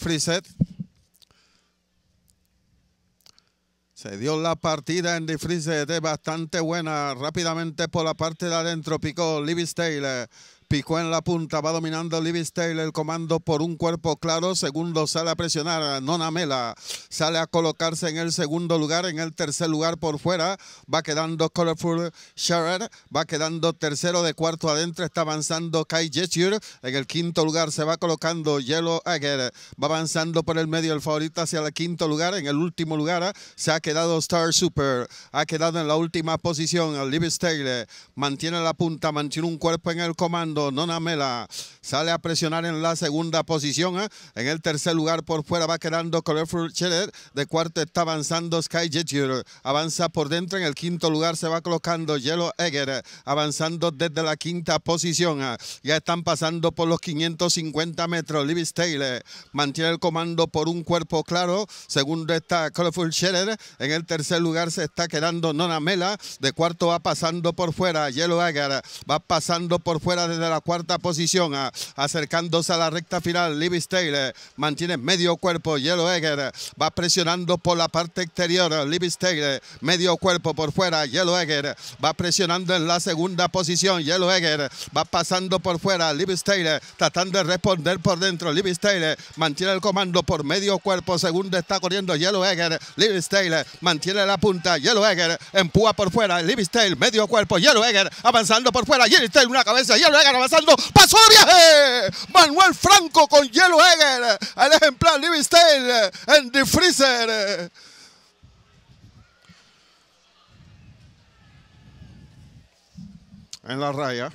Friset. Se dio la partida en es bastante buena. Rápidamente por la parte de adentro picó Livis Taylor. Picó en la punta, va dominando Livis Taylor, el comando por un cuerpo claro. Segundo sale a presionar a Nona Mela, sale a colocarse en el segundo lugar, en el tercer lugar por fuera. Va quedando Colorful Sharer, va quedando tercero de cuarto adentro, está avanzando Kai Jetsure. En el quinto lugar se va colocando Yellow Egger, va avanzando por el medio el favorito hacia el quinto lugar. En el último lugar se ha quedado Star Super, ha quedado en la última posición. Livis Taylor mantiene la punta, mantiene un cuerpo en el comando Nona Mela sale a presionar en la segunda posición. ¿eh? En el tercer lugar por fuera va quedando Colorful Cheddar. De cuarto está avanzando Sky Jeter, Avanza por dentro. En el quinto lugar se va colocando Yellow Egger. ¿eh? Avanzando desde la quinta posición. ¿eh? Ya están pasando por los 550 metros. Livis Taylor mantiene el comando por un cuerpo claro. Segundo está Colorful Cheddar. En el tercer lugar se está quedando Nona Mela. De cuarto va pasando por fuera. Yellow Egger va pasando por fuera desde la cuarta posición, acercándose a la recta final. Libby Taylor mantiene medio cuerpo. Yellow Egger va presionando por la parte exterior. Libby Taylor medio cuerpo por fuera. Yellow Egger va presionando en la segunda posición. Yellow Egger va pasando por fuera. Libby Taylor tratando de responder por dentro. Libby Taylor mantiene el comando por medio cuerpo. Segundo está corriendo Yellow Egger. Taylor mantiene la punta. Yellow Egger empúa por fuera. Libby Taylor medio cuerpo. Yellow Egger avanzando por fuera. Yellow una cabeza. Yellow Egger pasando, Pasó de viaje. Manuel Franco con Yellow Egger. El ejemplar Livingston en The Freezer. En la raya.